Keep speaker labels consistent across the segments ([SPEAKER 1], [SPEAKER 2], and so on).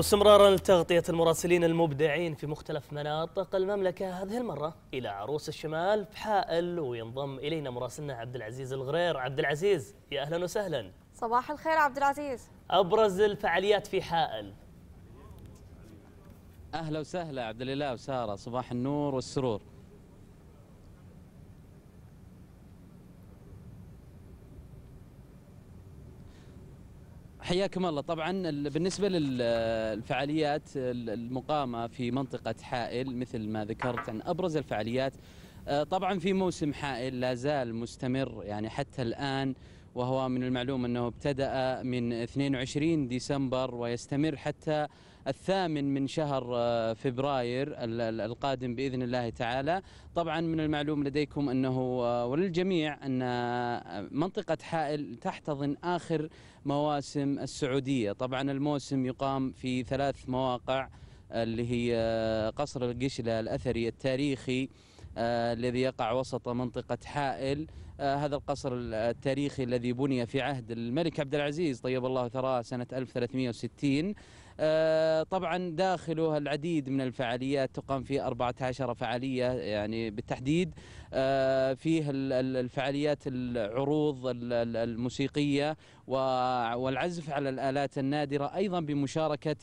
[SPEAKER 1] واستمرارا لتغطية المراسلين المبدعين في مختلف مناطق المملكة هذه المرة إلى عروس الشمال بحائل وينضم إلينا مراسلنا عبد العزيز الغرير عبد العزيز يا أهلا وسهلا صباح الخير عبد العزيز أبرز الفعاليات في حائل أهلا وسهلا عبد الإله وسارة صباح النور والسرور حياكم الله طبعا بالنسبة للفعاليات المقامة في منطقة حائل مثل ما ذكرت عن أبرز الفعاليات آه، طبعا في موسم حائل لا زال مستمر يعني حتى الآن وهو من المعلوم أنه ابتدأ من 22 ديسمبر ويستمر حتى الثامن من شهر آه، فبراير القادم باذن الله تعالى طبعا من المعلوم لديكم انه آه، وللجميع ان آه، منطقه حائل تحتضن اخر مواسم السعوديه طبعا الموسم يقام في ثلاث مواقع اللي هي قصر القشله الاثري التاريخي آه، الذي يقع وسط منطقة حائل آه، هذا القصر التاريخي الذي بني في عهد الملك عبد العزيز طيب الله ثراه سنة 1360 آه، طبعا داخله العديد من الفعاليات تقام فيه 14 فعالية يعني بالتحديد فيه الفعاليات العروض الموسيقية والعزف على الآلات النادرة أيضا بمشاركة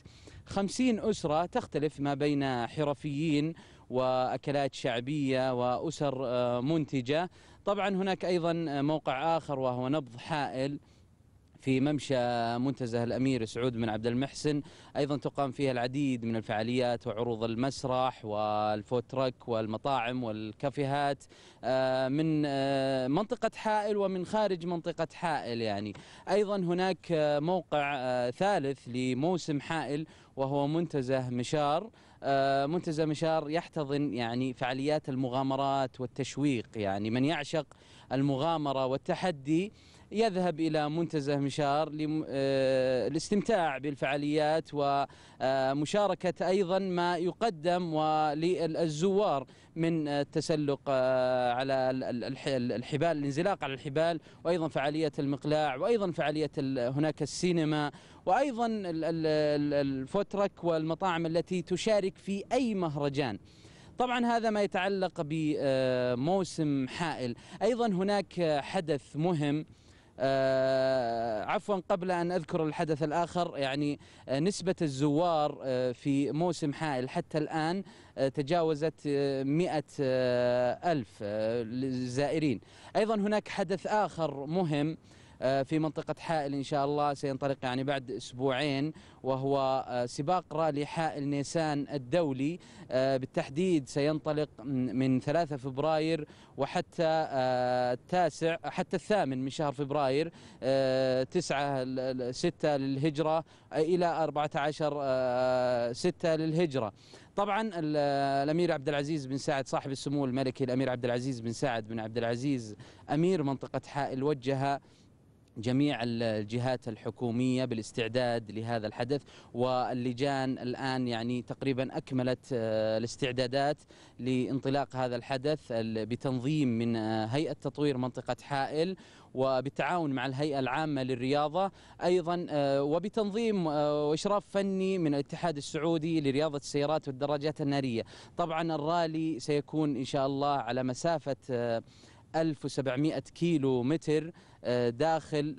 [SPEAKER 1] 50 أسرة تختلف ما بين حرفيين واكلات شعبيه واسر آه، منتجه طبعا هناك ايضا آه، موقع اخر وهو نبض حائل في ممشى منتزه الأمير سعود بن عبد المحسن أيضا تقام فيها العديد من الفعاليات وعروض المسرح والفوترك والمطاعم والكافيهات آه، من آه، منطقة حائل ومن خارج منطقة حائل يعني أيضا هناك آه، موقع ثالث لموسم حائل وهو منتزه مشار منتزه مشار يحتضن يعني فعاليات المغامرات والتشويق يعني من يعشق المغامرة والتحدي يذهب إلى منتزه مشار للاستمتاع آه، بالفعاليات ومشاركة أيضا ما يقدم للزوار من التسلق آه، على الحبال الانزلاق على الحبال وأيضا فعالية المقلاع وأيضا فعالية هناك السينما وأيضا الفوترك والمطاعم التي تشارك في أي مهرجان طبعا هذا ما يتعلق بموسم حائل ايضا هناك حدث مهم آه، عفوا قبل أن أذكر الحدث الآخر يعني آه، نسبة الزوار آه، في موسم حائل حتى الآن تجاوزت مئة ألف زائرين أيضا هناك حدث آخر مهم آه آه، في منطقة حائل إن شاء الله سينطلق يعني بعد أسبوعين وهو آه، سباق رالي حائل نيسان الدولي آه، بالتحديد سينطلق من 3 فبراير وحتى التاسع حتى الثامن من شهر فبراير 9 6 للهجرة إلى 14 6 للهجرة طبعا الامير عبد العزيز بن سعد صاحب السمو الملكي الامير عبد العزيز بن سعد بن عبد العزيز امير منطقه حائل وجه جميع الجهات الحكومية بالاستعداد لهذا الحدث واللجان الآن يعني تقريبا أكملت آه، الاستعدادات لانطلاق هذا الحدث بتنظيم من آه، هيئة تطوير منطقة حائل وبالتعاون مع الهيئة العامة للرياضة أيضا آه، وبتنظيم وإشراف فني من الاتحاد السعودي لرياضة السيارات والدراجات النارية طبعا الرالي سيكون إن شاء الله على مسافة 1700 كيلو متر داخل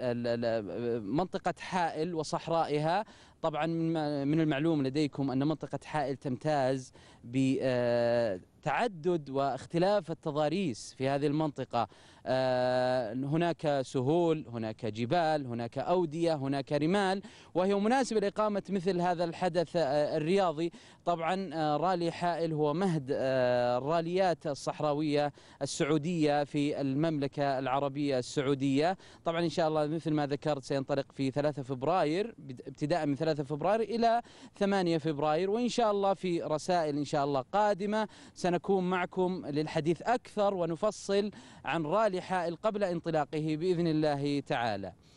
[SPEAKER 1] منطقة حائل وصحرائها طبعا من المعلوم لديكم أن منطقة حائل تمتاز آه، تعدد واختلاف التضاريس في هذه المنطقة آه، هناك سهول هناك جبال هناك أودية هناك رمال وهي مناسبة لإقامة مثل هذا الحدث آه، الرياضي طبعا رالي حائل هو مهد الراليات الصحراوية السعودية في المملكة العربية السعودية طبعا ان شاء الله مثل ما ذكرت سينطلق في 3 فبراير ابتداء من 3 فبراير الى 8 فبراير وان شاء الله في رسائل ان شاء الله قادمه سنكون معكم للحديث اكثر ونفصل عن رالي حائل قبل انطلاقه باذن الله تعالى